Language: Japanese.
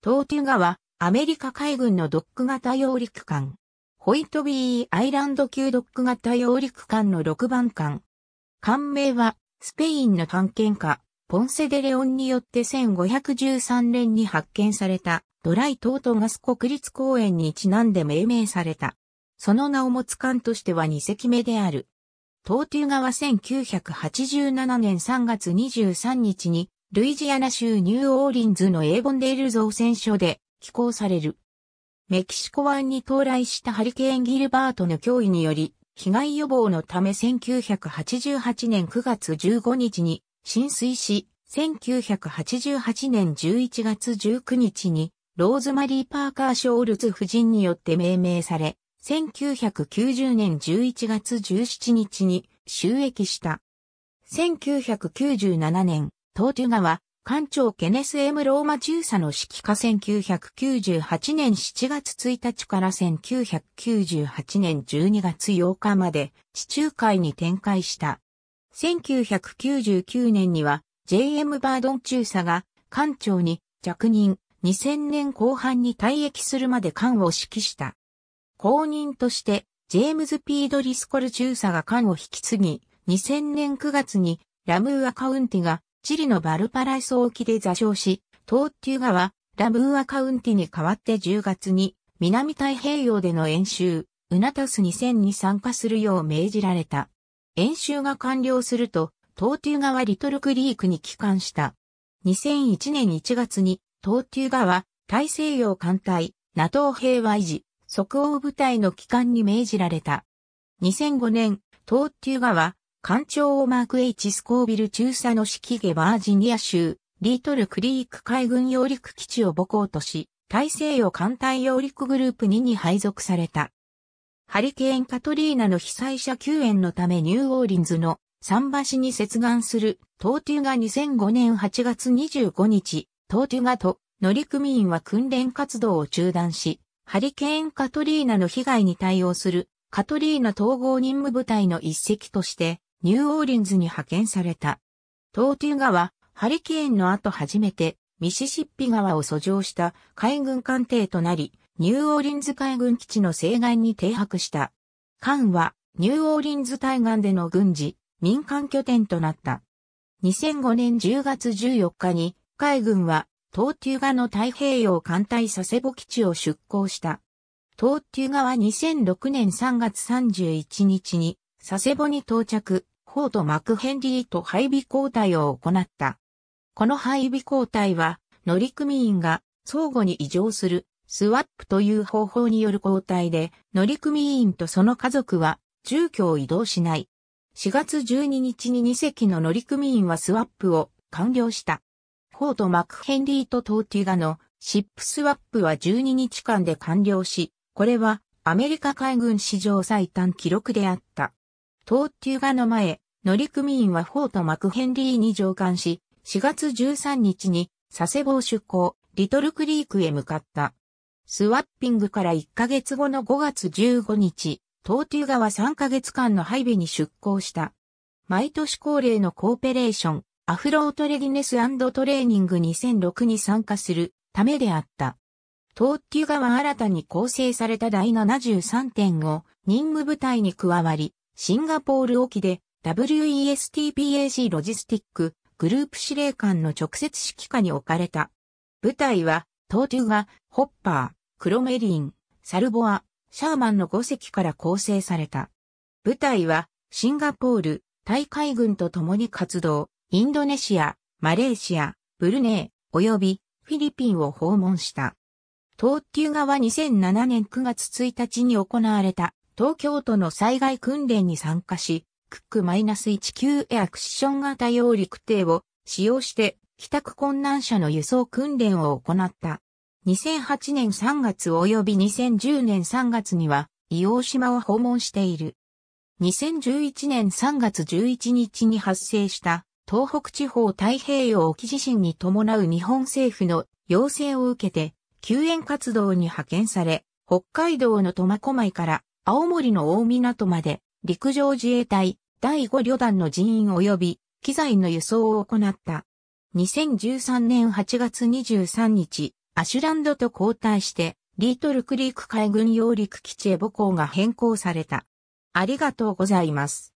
トーテュガは、アメリカ海軍のドック型揚陸艦。ホイトビーアイランド級ドック型揚陸艦の6番艦。艦名は、スペインの探検家、ポンセデレオンによって1513年に発見された、ドライトートガス国立公園にちなんで命名された。その名を持つ艦としては2隻目である。トーテュガは1987年3月23日にルイジアナ州ニューオーリンズのエーボンデール造船所で寄港される。メキシコ湾に到来したハリケーンギルバートの脅威により、被害予防のため1988年9月15日に浸水し、1988年11月19日にローズマリー・パーカー・ショールズ夫人によって命名され、1990年11月17日に収益した。1997年、東デュ川、艦長ケネス・エム・ローマ中佐の指揮下1998年7月1日から1998年12月8日まで地中海に展開した。1999年には JM バードン中佐が艦長に着任2000年後半に退役するまで艦を指揮した。後任としてジェームズ・ピードリスコル中佐が艦を引き継ぎ2000年9月にラムーアカウンティがチリのバルパライソ沖で座礁し、トーテュ川、ラムーアカウンティに代わって10月に、南太平洋での演習、ウナタス2000に参加するよう命じられた。演習が完了すると、トーテュ川リトルクリークに帰還した。2001年1月に、トーテュ川、大西洋艦隊、NATO 平和維持、即応部隊の帰還に命じられた。2005年、トーテュ川、艦長をマーク H スコービル中佐の指揮下バージニア州、リートルクリーク海軍揚陸基地を母港とし、大西洋艦隊揚陸グループ2に配属された。ハリケーンカトリーナの被災者救援のためニューオーリンズの桟橋に接岸するトーューが2005年8月25日、トーューがと乗組員は訓練活動を中断し、ハリケーンカトリーナの被害に対応するカトリーナ統合任務部隊の一隻としてニューオーリンズに派遣された。トーティー川、ハリケーンの後初めて、ミシシッピ川を遡上した海軍艦艇となり、ニューオーリンズ海軍基地の西岸に停泊した。艦は、ニューオーリンズ対岸での軍事、民間拠点となった。2005年10月14日に、海軍は、東ー川の太平洋艦隊佐世保基地を出港した。東中側は2006年3月31日に、佐世保に到着、フォート・マクヘンリーと配備交代を行った。この配備交代は、乗組員が相互に異常するスワップという方法による交代で、乗組員とその家族は住居を移動しない。4月12日に2隻の乗組員はスワップを完了した。フォート・マクヘンリーとトーティガのシップスワップは12日間で完了し、これはアメリカ海軍史上最短記録であった。東急がの前、乗組員はフォート・マクヘンリーに乗艦し、4月13日に佐世保出港、リトルクリークへ向かった。スワッピングから1ヶ月後の5月15日、東急側3ヶ月間の配備に出港した。毎年恒例のコーペレーション、アフロートレギネストレーニング2006に参加するためであった。東急側新たに構成された第7 3を任務部隊に加わり、シンガポール沖で WESTPAC ロジスティックグループ司令官の直接指揮下に置かれた。部隊は、トーューガ、ホッパー、クロメリン、サルボア、シャーマンの5隻から構成された。部隊は、シンガポール、タイ海軍と共に活動、インドネシア、マレーシア、ブルネー、及びフィリピンを訪問した。東急側2007年9月1日に行われた東京都の災害訓練に参加し、クック -19 エアクッション型揚陸艇を使用して帰宅困難者の輸送訓練を行った。2008年3月及び2010年3月には、伊王島を訪問している。2011年3月11日に発生した東北地方太平洋沖地震に伴う日本政府の要請を受けて救援活動に派遣され、北海道の苫小牧から青森の大港まで陸上自衛隊第5旅団の人員及び機材の輸送を行った。2013年8月23日、アシュランドと交代して、リートルクリーク海軍揚陸基地へ母校が変更された。ありがとうございます。